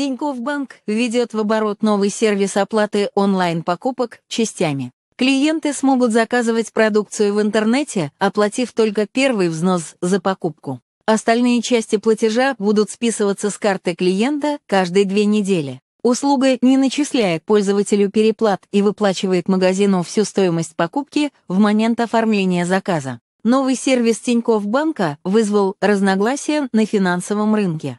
Тинькофф Банк введет в оборот новый сервис оплаты онлайн-покупок частями. Клиенты смогут заказывать продукцию в интернете, оплатив только первый взнос за покупку. Остальные части платежа будут списываться с карты клиента каждые две недели. Услуга не начисляет пользователю переплат и выплачивает магазину всю стоимость покупки в момент оформления заказа. Новый сервис Тинькофф Банка вызвал разногласия на финансовом рынке.